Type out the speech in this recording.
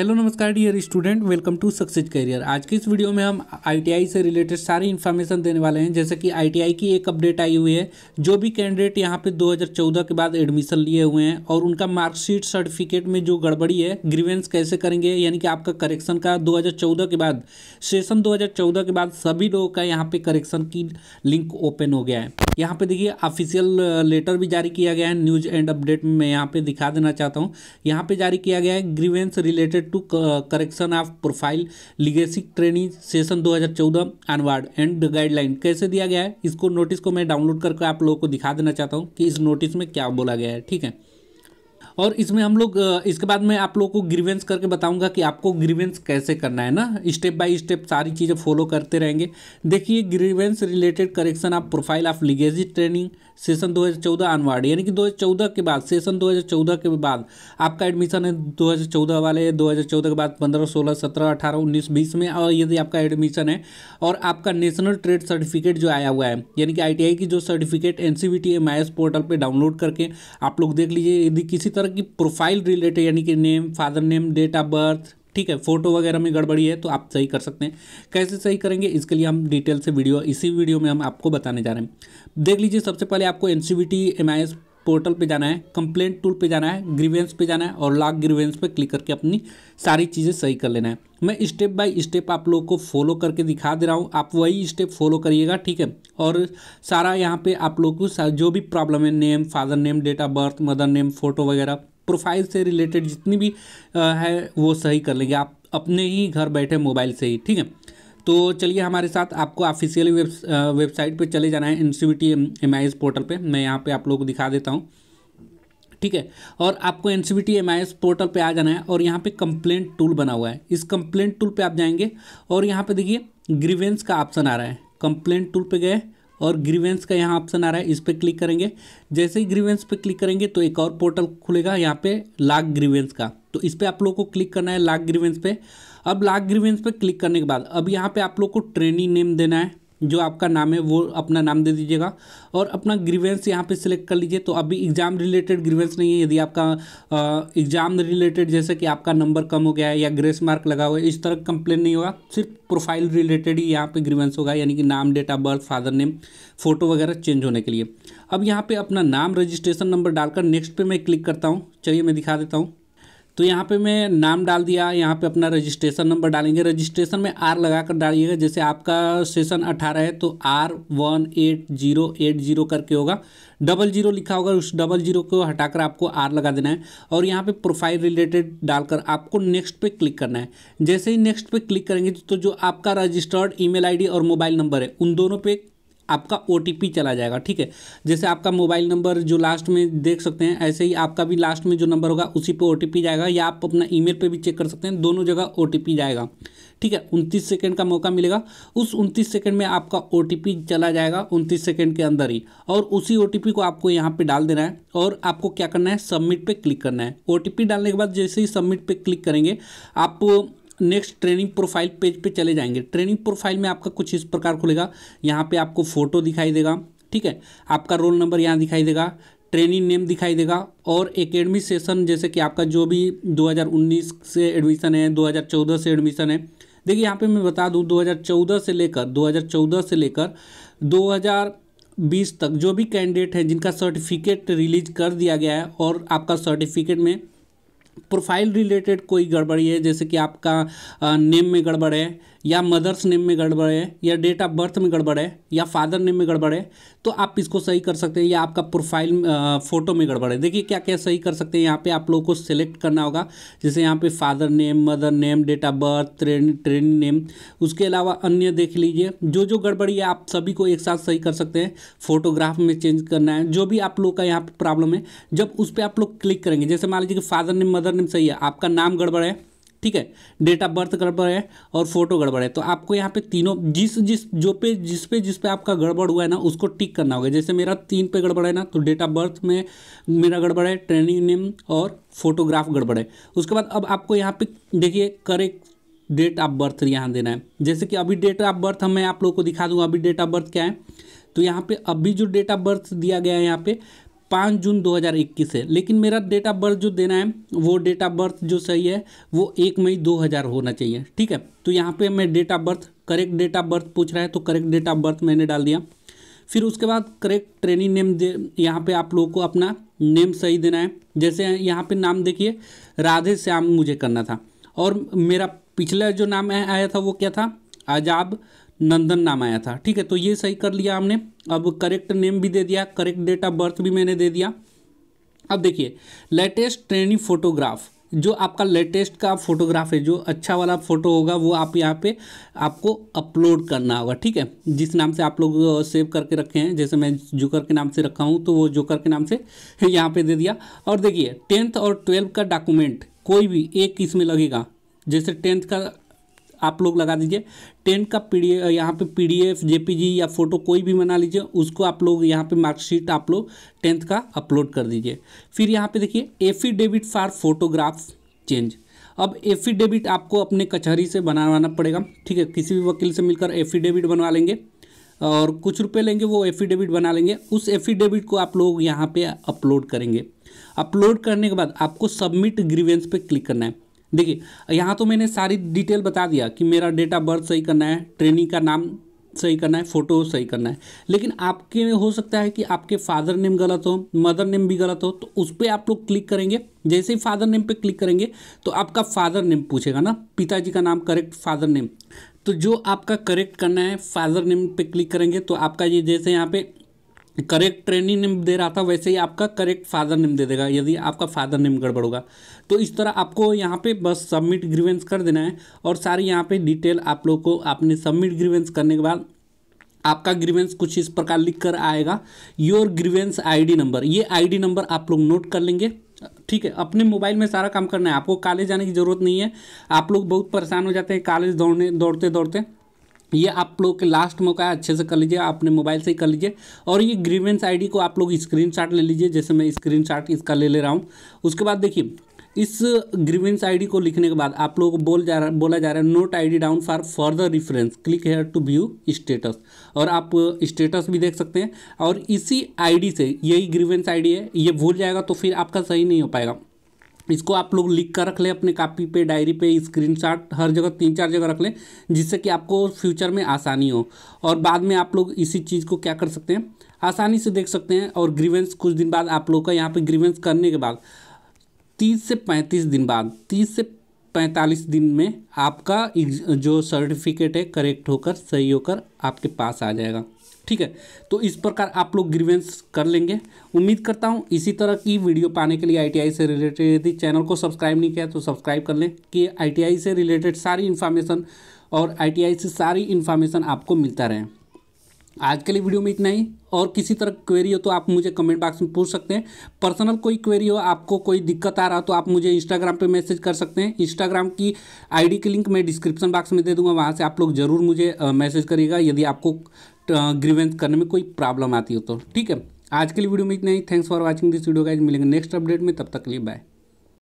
hello नमस्कार dear student welcome to success career आज की इस वीडियो में हम आईटीआई से रिलेटेड सारी इन्फॉर्मेशन देने वाले हैं जैसे कि आईटीआई की एक अपडेट आई हुई है जो भी कैंडिडेट यहां पे 2014 के बाद एडमिशन लिए हुए हैं और उनका मार्कशीट सर्टिफिकेट में जो गड़बड़ी है ग्रीवेंस कैसे करेंगे यानी कि आपका करेक्शन का दो के बाद सेशन दो के बाद सभी लोगों का यहाँ पर करेक्शन की लिंक ओपन हो गया है यहाँ पे देखिए ऑफिशियल लेटर भी जारी किया गया है न्यूज एंड अपडेट में मैं यहाँ पे दिखा देना चाहता हूँ यहाँ पे जारी किया गया है grievance related to correction of profile legacy training session 2014 onward and guideline कैसे दिया गया है इसको नोटिस को मैं डाउनलोड करके आप लोगों को दिखा देना चाहता हूँ कि इस नोटिस में क्या बोला गया है ठीक है और इसमें हम लोग इसके बाद मैं आप लोगों को ग्रीवेंस करके बताऊंगा कि आपको ग्रीवेंस कैसे करना है ना स्टेप बाय स्टेप सारी चीज़ें फॉलो करते रहेंगे देखिए grievance related correction of profile of legacy training session 2014 onward यानी कि 2014 के बाद सेशन 2014 के बाद आपका एडमिशन है 2014 वाले 2014 के बाद 15 16 17 18 19 20 में और यदि आपका एडमिशन है और आपका नेशनल ट्रेड सर्टिफिकेट जो आया हुआ है यानी कि आई की जो सर्टिफिकेट एन सी पोर्टल पर डाउनलोड करके आप लोग देख लीजिए यदि किसी तरह की प्रोफाइल रिलेटेड यानी कि name father name date of birth ठीक है फोटो वगैरह में गड़बड़ी है तो आप सही कर सकते हैं कैसे सही करेंगे इसके लिए हम डिटेल से वीडियो इसी वीडियो में हम आपको बताने जा रहे हैं देख लीजिए सबसे पहले आपको एन सी पोर्टल पे जाना है कंप्लेंट टूल पे जाना है ग्रीवेंस पे जाना है और लाग ग्रीवेंस पे क्लिक करके अपनी सारी चीज़ें सही कर लेना है मैं स्टेप बाय स्टेप आप लोगों को फॉलो करके दिखा दे रहा हूँ आप वही स्टेप फॉलो करिएगा ठीक है और सारा यहाँ पे आप लोग को जो भी प्रॉब्लम है name father name date of birth mother name photo वगैरह प्रोफाइल से रिलेटेड जितनी भी है वो सही कर लेंगे आप अपने ही घर बैठे मोबाइल से ही ठीक है तो चलिए हमारे साथ आपको ऑफिशियल वेब वेबसाइट पे चले जाना है एन सी बी पोर्टल पे मैं यहाँ पे आप लोग को दिखा देता हूँ ठीक है और आपको एन सी बी पोर्टल पे आ जाना है और यहाँ पे कंप्लेंट टूल बना हुआ है इस कंप्लेंट टूल पे आप जाएंगे और यहाँ पे देखिए ग्रीवेंस का ऑप्शन आ रहा है कंप्लेंट टूल पे गए और ग्रीवेंस का यहाँ ऑप्शन आ रहा है इस पर क्लिक करेंगे जैसे ही ग्रीवेंस पे क्लिक करेंगे तो एक और पोर्टल खुलेगा यहाँ पे लाख ग्रीवेंस का तो इस पर आप लोग को क्लिक करना है लाख ग्रीवेंस पे अब लाख ग्रीवेंस पे क्लिक करने के बाद अब यहाँ पे आप लोग को ट्रेनिंग नेम देना है जो आपका नाम है वो अपना नाम दे दीजिएगा और अपना ग्रीवेंस यहाँ पे सिलेक्ट कर लीजिए तो अभी एग्ज़ाम रिलेटेड ग्रीवेंस नहीं है यदि आपका एग्ज़ाम रिलेटेड जैसे कि आपका नंबर कम हो गया है या ग्रेस मार्क लगा हुआ है इस तरह कंप्लेन नहीं होगा सिर्फ प्रोफाइल रिलेटेड ही यहाँ पे ग्रीवेंस होगा यानी कि नाम date of birth father name photo वगैरह चेंज होने के लिए अब यहाँ पर अपना नाम रजिस्ट्रेशन नंबर डालकर नेक्स्ट पर मैं क्लिक करता हूँ चलिए मैं दिखा देता हूँ तो यहाँ पे मैं नाम डाल दिया यहाँ पे अपना रजिस्ट्रेशन नंबर डालेंगे रजिस्ट्रेशन में आर लगा कर डालिएगा जैसे आपका सेशन अठारह है तो R one eight zero eight zero करके होगा डबल जीरो लिखा होगा उस डबल जीरो को हटाकर आपको आर लगा देना है और यहाँ पे प्रोफाइल रिलेटेड डालकर आपको नेक्स्ट पे क्लिक करना है जैसे ही नेक्स्ट पे क्लिक करेंगे तो जो आपका रजिस्टर्ड ईमेल आईडी और मोबाइल नंबर है उन दोनों पे आपका ओ चला जाएगा ठीक है जैसे आपका मोबाइल नंबर जो लास्ट में देख सकते हैं ऐसे ही आपका भी लास्ट में जो नंबर होगा उसी पर ओ जाएगा या आप अपना ईमेल पे भी चेक कर सकते हैं दोनों जगह ओ जाएगा ठीक है उनतीस सेकेंड का मौका मिलेगा उस उनतीस सेकेंड में आपका ओ चला जाएगा उनतीस सेकेंड के अंदर ही और उसी ओ को आपको यहाँ पर डाल देना है और आपको क्या करना है सबमिट पर क्लिक करना है ओ डालने के बाद जैसे ही सबमिट पर क्लिक करेंगे आप नेक्स्ट ट्रेनिंग प्रोफाइल पेज पे चले जाएंगे ट्रेनिंग प्रोफाइल में आपका कुछ इस प्रकार खुलेगा यहाँ पे आपको फोटो दिखाई देगा ठीक है आपका रोल नंबर यहाँ दिखाई देगा ट्रेनिंग नेम दिखाई देगा और एकेडमी सेशन जैसे कि आपका जो भी 2019 से एडमिशन है 2014 से एडमिशन है देखिए यहाँ पे मैं बता दूँ 2014 से लेकर 2014 से लेकर 2020 तक जो भी कैंडिडेट हैं जिनका सर्टिफिकेट रिलीज कर दिया गया है और आपका सर्टिफिकेट में प्रोफाइल रिलेटेड कोई गड़बड़ी है जैसे कि आपका नेम में गड़बड़ है या मदर्स नेम में गड़बड़ है या डेट ऑफ बर्थ में गड़बड़ है या फादर नेम में गड़बड़ है तो आप इसको सही कर सकते हैं या आपका प्रोफाइल फ़ोटो में गड़बड़ है देखिए क्या क्या सही कर सकते हैं यहाँ पे आप लोगों को सिलेक्ट करना होगा जैसे यहाँ पे father name mother name date of birth train train name उसके अलावा अन्य देख लीजिए जो जो गड़बड़ी है आप सभी को एक साथ सही कर सकते हैं फोटोग्राफ में चेंज करना है जो भी आप लोग का यहाँ पर प्रॉब्लम है जब उस पर आप लोग क्लिक करेंगे जैसे मान लीजिए कि फादर नेम मदर नेम सही है आपका नाम गड़बड़ है ठीक है डेट ऑफ बर्थ गड़बड़ है और फोटो गड़बड़ है तो आपको यहाँ पे तीनों जिस जिस जो पे जिस पे जिस पे आपका गड़बड़ हुआ है ना उसको टिक करना होगा जैसे मेरा तीन पे गड़बड़ है ना तो डेट ऑफ बर्थ में मेरा गड़बड़ है ट्रेनिंग नेम और फोटोग्राफ गड़बड़ है उसके बाद अब आपको यहाँ पे देखिए करेक्ट डेट ऑफ बर्थ यहाँ देना है जैसे कि अभी डेट ऑफ बर्थ मैं आप लोग को दिखा दूँगा अभी डेट ऑफ बर्थ क्या है तो यहाँ पे अभी जो डेट ऑफ बर्थ दिया गया है यहाँ पे पाँच जून 2021 है लेकिन मेरा डेट ऑफ बर्थ जो देना है वो डेट ऑफ बर्थ जो सही है वो एक मई 2000 होना चाहिए ठीक है तो यहाँ पे मैं date of birth correct date of birth पूछ रहा है तो करेक्ट डेट ऑफ बर्थ मैंने डाल दिया फिर उसके बाद करेक्ट ट्रेनिंग नेम दे यहाँ पर आप लोगों को अपना नेम सही देना है जैसे यहाँ पर नाम देखिए राधे श्याम मुझे करना था और मेरा पिछला जो नाम आया था वो क्या था आजाब नंदन नाम आया था ठीक है तो ये सही कर लिया हमने अब करेक्ट नेम भी दे दिया करेक्ट डेट ऑफ बर्थ भी मैंने दे दिया अब देखिए लेटेस्ट ट्रेनिंग फोटोग्राफ जो आपका लेटेस्ट का फोटोग्राफ है जो अच्छा वाला फ़ोटो होगा वो आप यहाँ पे आपको अपलोड करना होगा ठीक है जिस नाम से आप लोग सेव करके रखे हैं जैसे मैं जोकर के नाम से रखा हूँ तो वो जोकर के नाम से यहाँ पे दे दिया और देखिए टेंथ और ट्वेल्थ का डॉक्यूमेंट कोई भी एक इसमें लगेगा जैसे टेंथ का आप लोग लगा दीजिए टेन का पी डी यहाँ पर P D F J P G या फोटो कोई भी बना लीजिए उसको आप लोग यहाँ पे मार्कशीट आप लोग टेंथ का अपलोड कर दीजिए फिर यहाँ पे देखिए एफिडेविट फॉर फोटोग्राफ चेंज अब एफिडेविट आपको अपने कचहरी से बनवाना पड़ेगा ठीक है किसी भी वकील से मिलकर एफिडेविट बनवा लेंगे और कुछ रुपए लेंगे वो एफिडेविट बना लेंगे उस एफिडेविट को आप लोग यहाँ पे अपलोड करेंगे अपलोड करने के बाद आपको सबमिट ग्रीवेंस पे क्लिक करना है देखिए यहाँ तो मैंने सारी डिटेल बता दिया कि मेरा डेट ऑफ बर्थ सही करना है ट्रेनिंग का नाम सही करना है फ़ोटो सही करना है लेकिन आपके में हो सकता है कि आपके फादर नेम गलत हो मदर नेम भी गलत हो तो उस पर आप लोग क्लिक करेंगे जैसे ही फादर नेम पे क्लिक करेंगे तो आपका फादर नेम पूछेगा ना पिताजी का नाम करेक्ट फादर नेम तो जो आपका करेक्ट करना है फादर नेम पे क्लिक करेंगे तो आपका ये जैसे यहाँ पे करेक्ट ट्रेनिंग नेम दे रहा था वैसे ही आपका करेक्ट फादर नेम दे देगा यदि आपका फादर नेम गड़बड़ होगा तो इस तरह आपको यहाँ पे बस सबमिट ग्रीवेंस कर देना है और सारी यहाँ पे डिटेल आप लोग को आपने सबमिट ग्रीवेंस करने के बाद आपका ग्रीवेंस कुछ इस प्रकार लिख कर आएगा योर ग्रीवेंस आई नंबर ये आई नंबर आप लोग नोट कर लेंगे ठीक है अपने मोबाइल में सारा काम करना है आपको कॉलेज जाने की ज़रूरत नहीं है आप लोग बहुत परेशान हो जाते हैं कॉलेज दौड़ने दौड़ते दौड़ते ये आप लोग के लास्ट मौका है अच्छे से कर लीजिए अपने मोबाइल से ही कर लीजिए और ये ग्रीवेंस आईडी को आप लोग स्क्रीनशॉट ले लीजिए जैसे मैं स्क्रीनशॉट इसका ले ले रहा हूँ उसके बाद देखिए इस ग्रीवेंस आईडी को लिखने के बाद आप लोगों को बोल जा रहा बोला जा रहा है note ID down for further reference click here to view status और आप स्टेटस भी देख सकते हैं और इसी आईडी से यही ग्रीवेंस आईडी है ये भूल जाएगा तो फिर आपका सही नहीं हो पाएगा इसको आप लोग लिख कर रख लें अपने कापी पे डायरी पे स्क्रीनशॉट हर जगह तीन चार जगह रख लें जिससे कि आपको फ्यूचर में आसानी हो और बाद में आप लोग इसी चीज़ को क्या कर सकते हैं आसानी से देख सकते हैं और ग्रीवेंस कुछ दिन बाद आप लोग का यहाँ पे ग्रीवेंस करने के बाद तीस से पैंतीस दिन बाद तीस से पैंतालीस दिन में आपका जो सर्टिफिकेट है करेक्ट होकर सही होकर आपके पास आ जाएगा ठीक है तो इस प्रकार आप लोग ग्रीवेंस कर लेंगे उम्मीद करता हूँ इसी तरह की वीडियो पाने के लिए आईटीआई से रिलेटेड यदि चैनल को सब्सक्राइब नहीं किया तो सब्सक्राइब कर लें कि आईटीआई से रिलेटेड सारी इन्फॉर्मेशन और आईटीआई से सारी इन्फॉर्मेशन आपको मिलता रहे आज के लिए वीडियो में इतना ही और किसी तरह क्वेरी हो तो आप मुझे कमेंट बॉक्स में पूछ सकते हैं पर्सनल कोई क्वेरी हो आपको कोई दिक्कत आ रहा हो तो आप मुझे इंस्टाग्राम पे मैसेज कर सकते हैं इंस्टाग्राम की आईडी की लिंक मैं डिस्क्रिप्शन बॉक्स में दे दूंगा वहाँ से आप लोग ज़रूर मुझे मैसेज करिएगा यदि आपको ग्रीवेंस करने में कोई प्रॉब्लम आती हो तो ठीक है आज के लिए वीडियो में इतना ही thanks for watching this video guys मिलेंगे नेक्स्ट अपडेट में तब तक लिए बाय